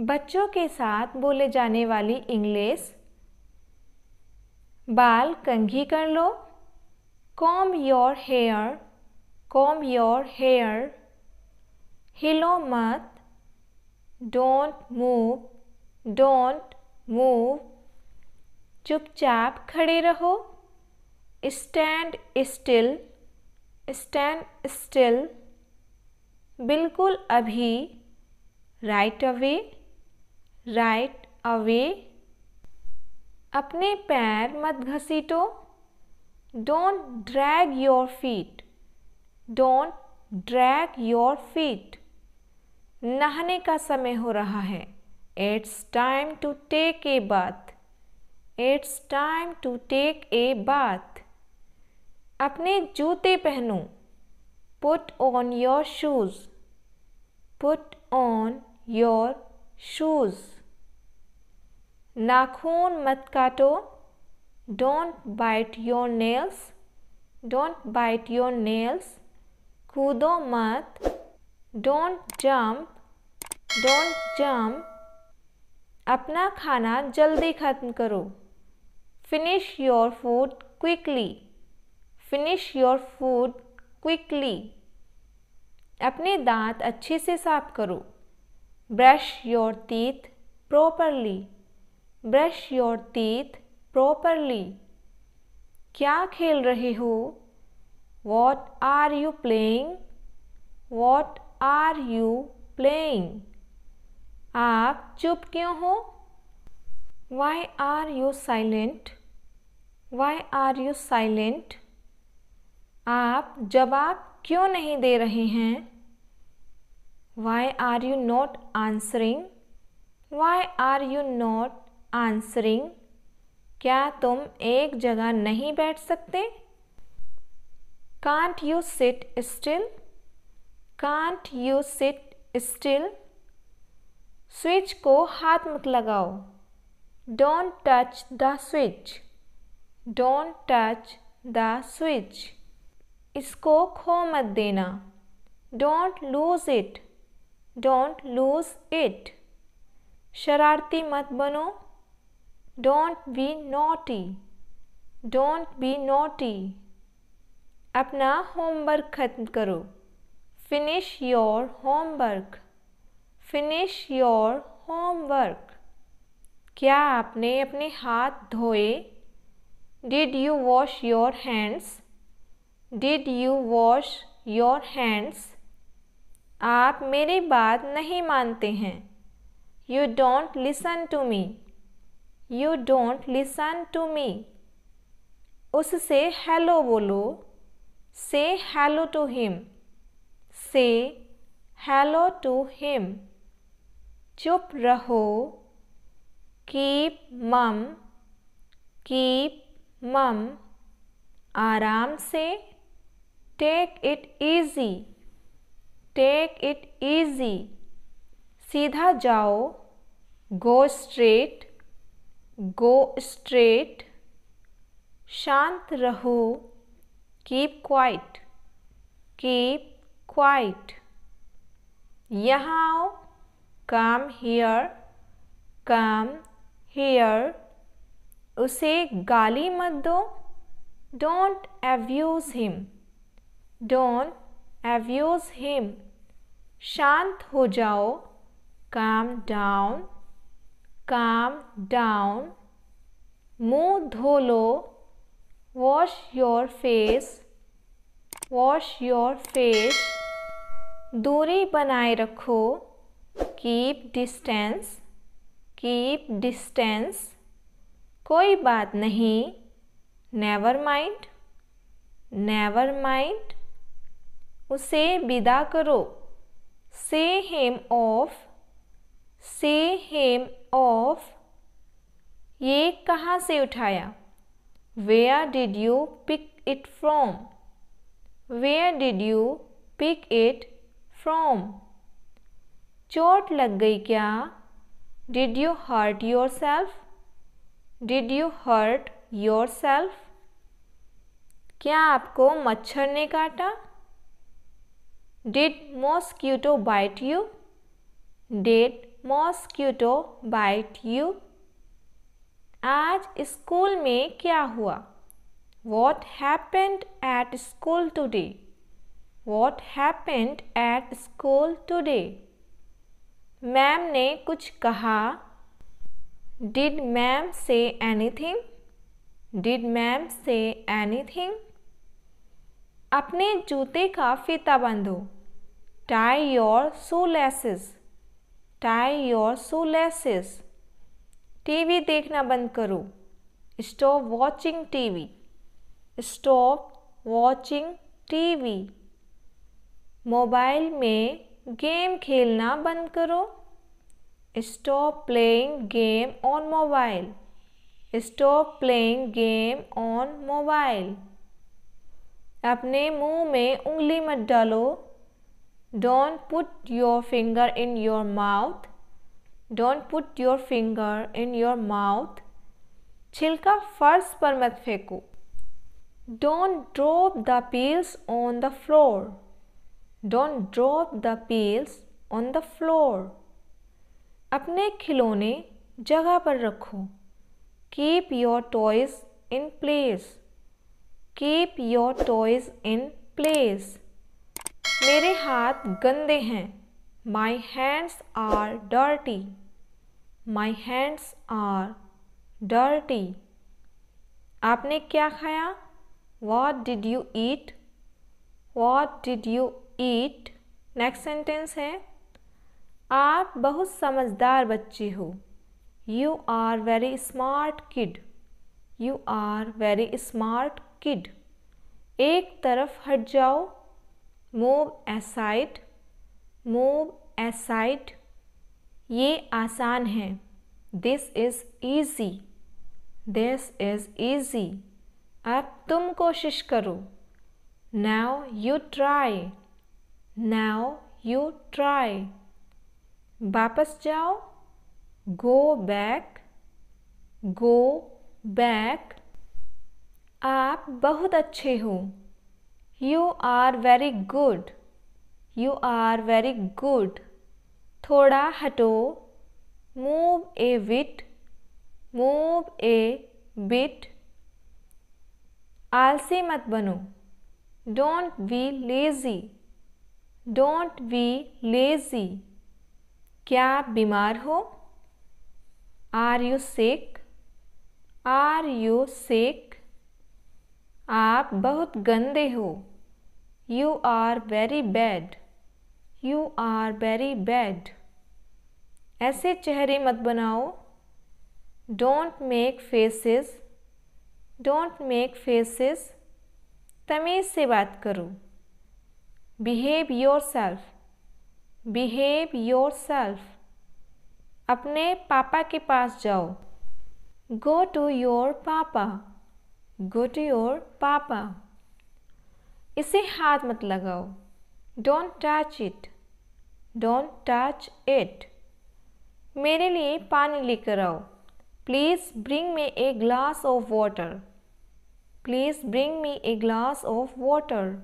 बच्चों के साथ बोले जाने वाली इंग्लिश बाल कंघी कर लो comb your hair comb your hair हिलो मत डोंट मूव डोंट मूव चुपचाप खड़े रहो स्टैंड स्टिल स्टैंड स्टिल बिल्कुल अभी राइट अवे राइट अवे अपने पैर मत घसीटो don't drag your feet don't drag your feet नहाने का समय हो रहा है it's time to take a bath it's time to take a bath अपने जूते पहनो put on your shoes put on your shoes नाखून मत काटो don't bite your nails don't bite your nails कूदो मत डोंट जम्प डोंट जम्प अपना खाना जल्दी ख़त्म करो finish your food quickly finish your food quickly अपने दांत अच्छे से साफ करो brush your teeth properly brush your teeth properly क्या खेल रहे हो what are you playing what are you playing आप चुप क्यों हो why are you silent why are you silent आप जवाब क्यों नहीं दे रहे हैं why are you not answering why are you not answering क्या तुम एक जगह नहीं बैठ सकते can't you sit still can't you sit still switch को हाथ मत लगाओ don't touch the switch don't touch the switch इसको खो मत देना don't lose it don't lose it शरारती मत बनो don't be naughty don't be naughty अपना होमवर्क ख़त्म करो finish your homework finish your homework क्या आपने अपने हाथ धोए did you wash your hands did you wash your hands आप मेरी बात नहीं मानते हैं you don't listen to me you don't listen to me उससे हेलो बोलो say hello to him say hello to him चुप रहो कीप मम कीप मम आराम से take it easy take it easy सीधा जाओ गो स्ट्रेट गो स्ट्रेट शांत रहो कीप क्वाइट कीप क्वाइट यहाँ आओ कम हेयर कम हेयर उसे गाली मत दो don't abuse him don't abuse him शांत हो जाओ काम डाउन काम डाउन मुंह धो लो wash your face wash your face दूरी बनाए रखो कीप डिस्टेंस कीप डिस्टेंस कोई बात नहीं नेवर माइंड नेवर माइंड उसे विदा करो से हेम ऑफ से हेम ऑफ ये कहाँ से उठाया where did you pick it from where did you pick it from चोट लग गई क्या did you hurt yourself did you hurt yourself क्या आपको मच्छर ने काटा did mosquito bite you did mosquito bite you आज स्कूल में क्या हुआ what happened at school today what happened at school today ma'am ने कुछ कहा did ma'am say anything did ma'am say anything अपने जूते का फीता बंधो tie your shoelaces tie your टी टीवी देखना बंद करो stop watching TV stop watching TV mobile में गेम खेलना बंद करो stop playing game on mobile stop playing game on mobile अपने मुंह में उंगली मत डालो Don't put your finger in your mouth. Don't put your finger in your mouth. छिलका फर्श पर मत फेंको Don't drop the peels on the floor. Don't drop the peels on the floor. अपने खिलौने जगह पर रखो keep your toys in place keep your toys in place मेरे हाथ गंदे हैं my hands are dirty my hands are dirty आपने क्या खाया what did you eat what did you eat next sentence है आप बहुत समझदार बच्चे हो you are very smart kid you are very smart kid एक तरफ हट जाओ मूव एसाइड मूव एसाइड ये आसान है this is easy this is easy अब तुम कोशिश करो now you try now you try वापस जाओ गो बैक गो बैक आप बहुत अच्छे हो you are very good you are very good थोड़ा हटो move a bit move a bit आलसी मत बनो don't be lazy don't be lazy क्या आप बीमार हो are you sick are you sick आप बहुत गंदे हो you are very bad you are very bad ऐसे चेहरे मत बनाओ don't make faces don't make faces तमीज़ से बात करो behave yourself behave your self अपने पापा के पास जाओ गो टू योर पापा गो टू योर पापा इसे हाथ मत लगाओ don't touch it don't touch it मेरे लिए पानी लेकर आओ please bring me a glass of water please bring me a glass of water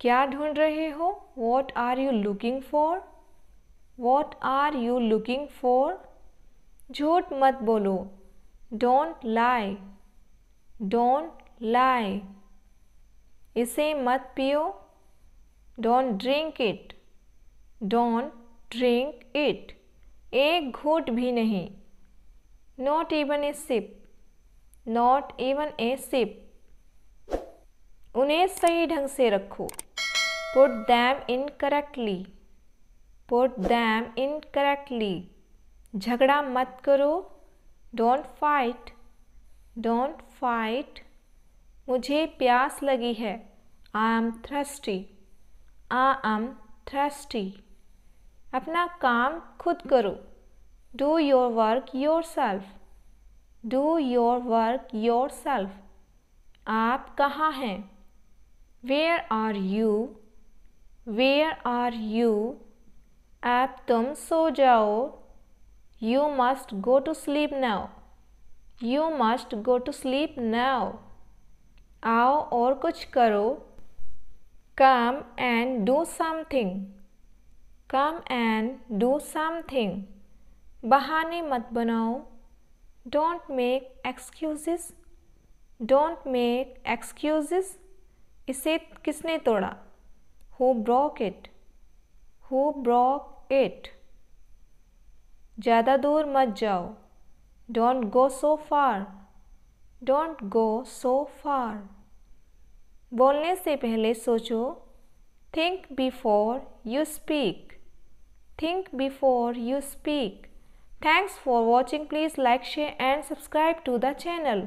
क्या ढूंढ रहे हो what are you looking for what are you looking for झूठ मत बोलो डोंट लाई डोंट लाई इसे मत पियो don't drink it don't drink it एक घूट भी नहीं not even a sip not even a sip उन्हें सही ढंग से रखो put them in correctly put them in correctly झगड़ा मत करो डोंट फाइट डोंट फाइट मुझे प्यास लगी है I am thirsty I am thirsty अपना काम खुद करो do your work yourself do your work yourself आप कहाँ हैं वेयर आर यू वेयर आर यू आप तुम सो जाओ you must go to sleep now you must go to sleep now आओ और कुछ करो come and do something come and do something बहाने मत बनाओ don't make excuses don't make excuses इसे किसने तोड़ा who broke it who broke it ज़्यादा दूर मत जाओ Don't go so far. Don't go so far. बोलने से पहले सोचो Think before you speak. Think before you speak. Thanks for watching. Please like, share and subscribe to the channel.